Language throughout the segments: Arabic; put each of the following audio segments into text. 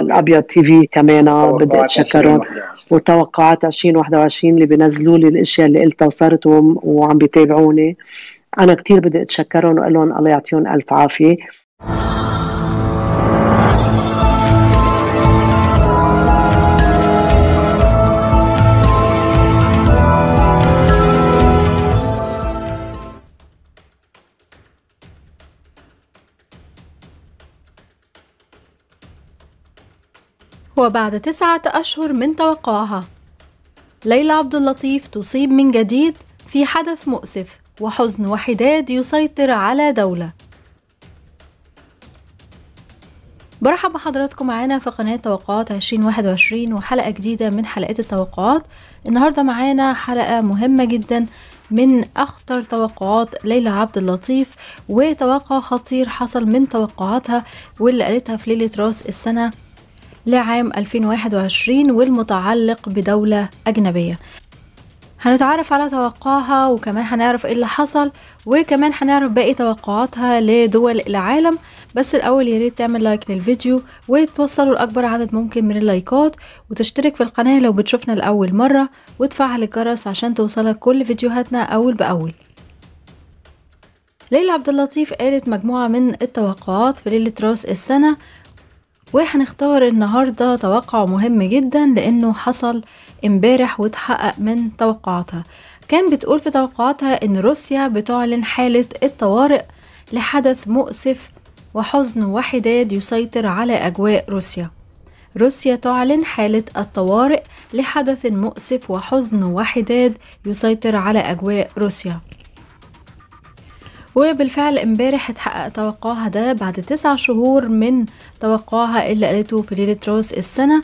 الابيض تي في كمان بدي اتشكرهم يعني. وتوقعات 2021 اللي بينزلوا لي الاشياء اللي قلتها وصارت وعم بيتابعوني انا كثير بدي اتشكرهم واقول لهم الله يعطيهم الف عافيه وبعد تسعة أشهر من توقعها ليلى عبد اللطيف تصيب من جديد في حدث مؤسف وحزن وحداد يسيطر على دولة برحب بحضراتكم معانا في قناة توقعات 2021 وحلقة جديدة من حلقات التوقعات النهاردة معانا حلقة مهمة جدا من أخطر توقعات ليلى عبد اللطيف وتوقع خطير حصل من توقعاتها واللي قالتها في ليلة راس السنة لعام 2021 والمتعلق بدولة أجنبية هنتعرف على توقعها وكمان هنعرف ايه اللي حصل وكمان هنعرف باقي توقعاتها لدول العالم بس الاول ياريت تعمل لايك للفيديو وتوصله لاكبر عدد ممكن من اللايكات وتشترك في القناه لو بتشوفنا لاول مره وتفعل الجرس عشان توصلك كل فيديوهاتنا اول باول ليلى عبد اللطيف قالت مجموعة من التوقعات في ليلة راس السنة وهنختار النهاردة توقع مهم جدا لأنه حصل امبارح واتحقق من توقعاتها كان بتقول في توقعاتها إن روسيا بتعلن حالة الطوارئ لحدث مؤسف وحزن وحداد يسيطر على أجواء روسيا روسيا تعلن حالة الطوارئ لحدث مؤسف وحزن وحداد يسيطر على أجواء روسيا وبالفعل امبارح اتحقق توقعها ده بعد تسع شهور من توقعها اللي قالته في ليلة روس السنة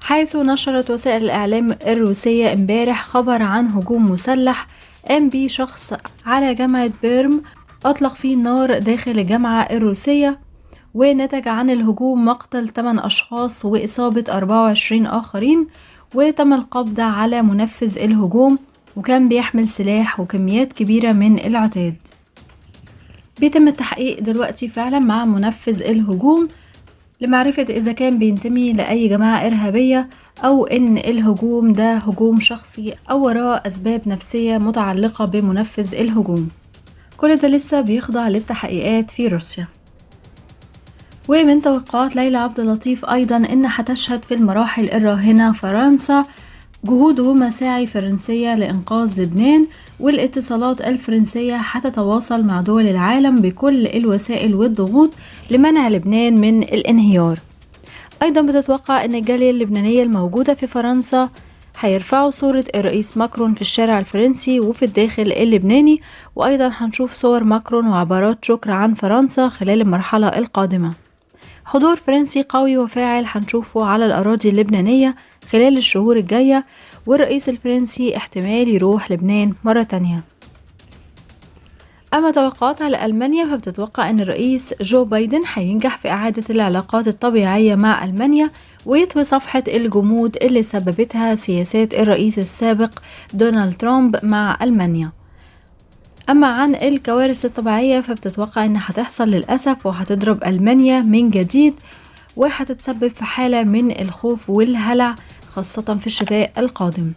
حيث نشرت وسائل الإعلام الروسية امبارح خبر عن هجوم مسلح قام به شخص على جامعة بيرم أطلق فيه النار داخل الجامعة الروسية ونتج عن الهجوم مقتل 8 أشخاص وإصابة 24 آخرين وتم القبض على منفذ الهجوم وكان بيحمل سلاح وكميات كبيرة من العتاد بيتم التحقيق دلوقتي فعلا مع منفذ الهجوم لمعرفة إذا كان بينتمي لأي جماعة إرهابية أو إن الهجوم ده هجوم شخصي أو وراه أسباب نفسية متعلقة بمنفذ الهجوم كل ده لسه بيخضع للتحقيقات في روسيا ومن توقعات ليلى عبد اللطيف أيضا إن هتشهد في المراحل الراهنة فرنسا جهود ومساعي فرنسية لإنقاذ لبنان والاتصالات الفرنسية هتتواصل مع دول العالم بكل الوسائل والضغوط لمنع لبنان من الانهيار أيضا بتتوقع أن الجالية اللبنانية الموجودة في فرنسا هيرفعوا صورة الرئيس ماكرون في الشارع الفرنسي وفي الداخل اللبناني وأيضا هنشوف صور ماكرون وعبارات شكر عن فرنسا خلال المرحلة القادمة حضور فرنسي قوي وفاعل هنشوفه على الأراضي اللبنانية خلال الشهور الجاية والرئيس الفرنسي احتمال يروح لبنان مرة تانية أما توقعاتها لألمانيا فبتتوقع أن الرئيس جو بايدن هينجح في إعادة العلاقات الطبيعية مع ألمانيا ويطوي صفحة الجمود اللي سببتها سياسات الرئيس السابق دونالد ترامب مع ألمانيا أما عن الكوارث الطبيعية فبتتوقع إنها هتحصل للأسف وهتضرب ألمانيا من جديد وهتتسبب في حالة من الخوف والهلع خاصة في الشتاء القادم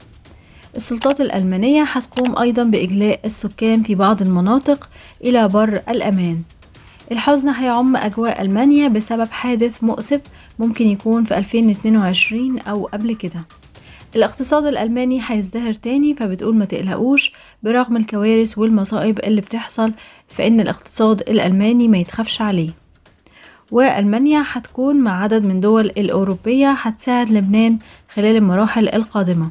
السلطات الألمانية هتقوم أيضا بإجلاء السكان في بعض المناطق إلى بر الأمان الحزن هيعم أجواء ألمانيا بسبب حادث مؤسف ممكن يكون في 2022 أو قبل كده الاقتصاد الألماني هيزدهر تاني فبتقول ما تقلقوش برغم الكوارث والمصائب اللي بتحصل فإن الاقتصاد الألماني ما يتخافش عليه وألمانيا هتكون مع عدد من دول الأوروبية هتساعد لبنان خلال المراحل القادمة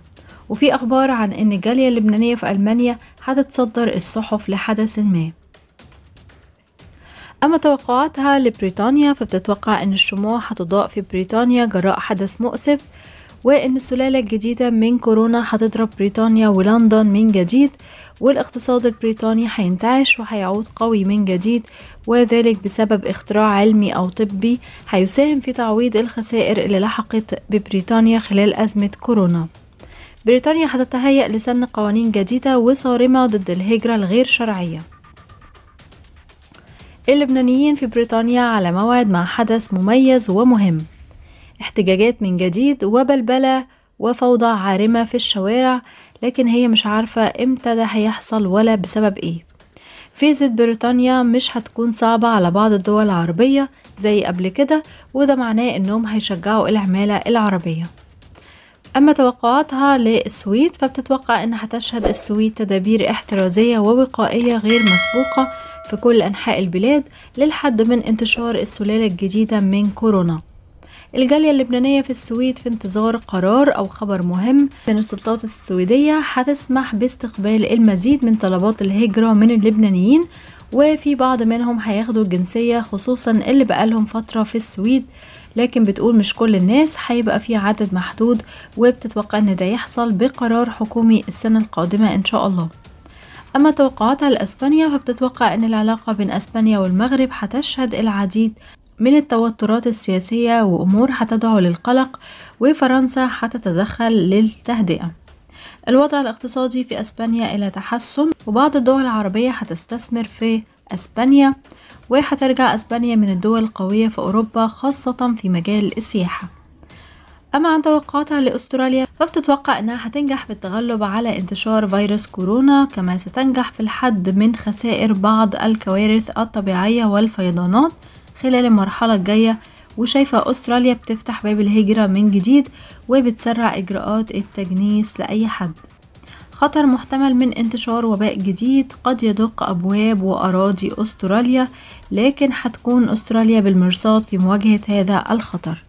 وفي أخبار عن إن الجالية اللبنانية في ألمانيا هتتصدر الصحف لحدث ما أما توقعاتها لبريطانيا فبتتوقع أن الشموع هتضاء في بريطانيا جراء حدث مؤسف وإن السلالة الجديدة من كورونا هتضرب بريطانيا ولندن من جديد والاقتصاد البريطاني هينتعش وهيعود قوي من جديد وذلك بسبب اختراع علمي أو طبي هيساهم في تعويض الخسائر اللي لحقت ببريطانيا خلال أزمة كورونا بريطانيا هتتهيأ لسن قوانين جديدة وصارمة ضد الهجرة الغير شرعية اللبنانيين في بريطانيا على موعد مع حدث مميز ومهم احتجاجات من جديد وبلبلة وفوضى عارمة في الشوارع لكن هي مش عارفة امتى ده هيحصل ولا بسبب ايه فيزة بريطانيا مش هتكون صعبة على بعض الدول العربية زي قبل كده وده معناه انهم هيشجعوا العمالة العربية أما توقعاتها للسويد فبتتوقع أن هتشهد السويد تدابير احترازية ووقائية غير مسبوقة في كل أنحاء البلاد للحد من انتشار السلالة الجديدة من كورونا الجالية اللبنانية في السويد في انتظار قرار أو خبر مهم من السلطات السويدية هتسمح باستقبال المزيد من طلبات الهجرة من اللبنانيين وفي بعض منهم هياخدوا الجنسية خصوصا اللي بقالهم فترة في السويد لكن بتقول مش كل الناس هيبقى في عدد محدود وبتتوقع ان ده يحصل بقرار حكومي السنة القادمة ان شاء الله أما توقعاتها لأسبانيا فبتتوقع أن العلاقة بين أسبانيا والمغرب هتشهد العديد من التوترات السياسية وأمور هتدعو للقلق وفرنسا هتتدخل للتهدئة الوضع الاقتصادي في أسبانيا إلى تحسن وبعض الدول العربية هتستثمر في أسبانيا وهترجع أسبانيا من الدول القوية في أوروبا خاصة في مجال السياحة أما عن توقعاتها لأستراليا فبتتوقع أنها هتنجح في التغلب على انتشار فيروس كورونا كما ستنجح في الحد من خسائر بعض الكوارث الطبيعية والفيضانات خلال المرحلة الجاية وشايفة أستراليا بتفتح باب الهجرة من جديد وبتسرع إجراءات التجنيس لأي حد خطر محتمل من انتشار وباء جديد قد يدق أبواب وأراضي أستراليا لكن هتكون أستراليا بالمرصاد في مواجهة هذا الخطر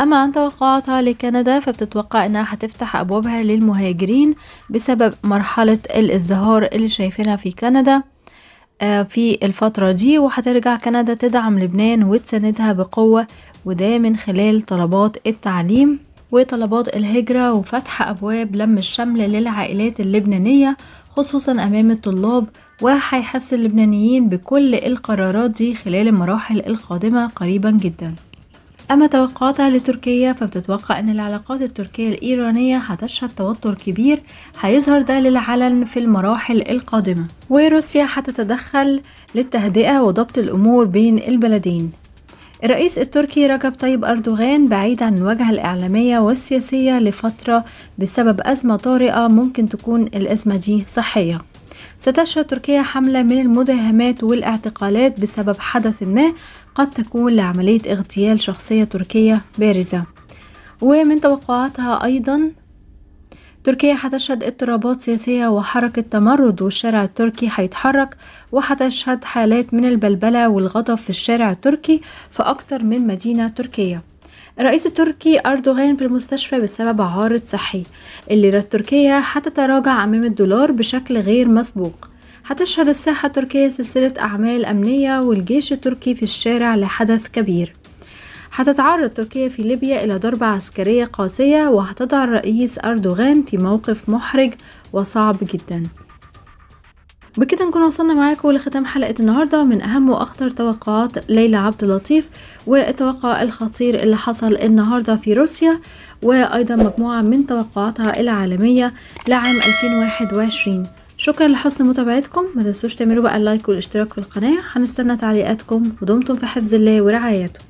أما عن توقعاتها لكندا فبتتوقع أنها هتفتح أبوابها للمهاجرين بسبب مرحلة الازدهار اللي شايفينها في كندا آه، في الفترة دي وهترجع كندا تدعم لبنان وتساندها بقوة وده من خلال طلبات التعليم وطلبات الهجرة وفتح أبواب لم الشمل للعائلات اللبنانية خصوصا أمام الطلاب وهيحس اللبنانيين بكل القرارات دي خلال المراحل القادمة قريبا جداً أما توقعاتها لتركيا فبتتوقع أن العلاقات التركية الإيرانية هتشهد توتر كبير هيظهر ده للعلن في المراحل القادمة وروسيا هتتدخل للتهدئة وضبط الأمور بين البلدين الرئيس التركي رجب طيب أردوغان بعيد عن الواجهة الإعلامية والسياسية لفترة بسبب أزمة طارئة ممكن تكون الأزمة دي صحية ستشهد تركيا حملة من المداهمات والاعتقالات بسبب حدث ما قد تكون لعملية اغتيال شخصية تركية بارزة ومن توقعاتها أيضا تركيا هتشهد اضطرابات سياسية وحركة تمرد والشارع التركي هيتحرك وهتشهد حالات من البلبلة والغضب في الشارع التركي في أكتر من مدينة تركية الرئيس التركي أردوغان في المستشفى بسبب عارض صحي الليرة التركية هتتراجع أمام الدولار بشكل غير مسبوق هتشهد الساحة التركية سلسلة أعمال أمنية والجيش التركي في الشارع لحدث كبير هتتعرض تركيا في ليبيا إلى ضربة عسكرية قاسية وهتضع الرئيس أردوغان في موقف محرج وصعب جداً بكده نكون وصلنا معاكم لختام حلقة النهاردة من أهم وأخطر توقعات ليلى عبد اللطيف والتوقع الخطير اللي حصل النهاردة في روسيا وأيضا مجموعة من توقعاتها العالمية لعام 2021 شكرا لحسن متابعتكم ما تنسوش تعملوا بقى اللايك والاشتراك في القناة هنستنى تعليقاتكم ودمتم في حفظ الله ورعايته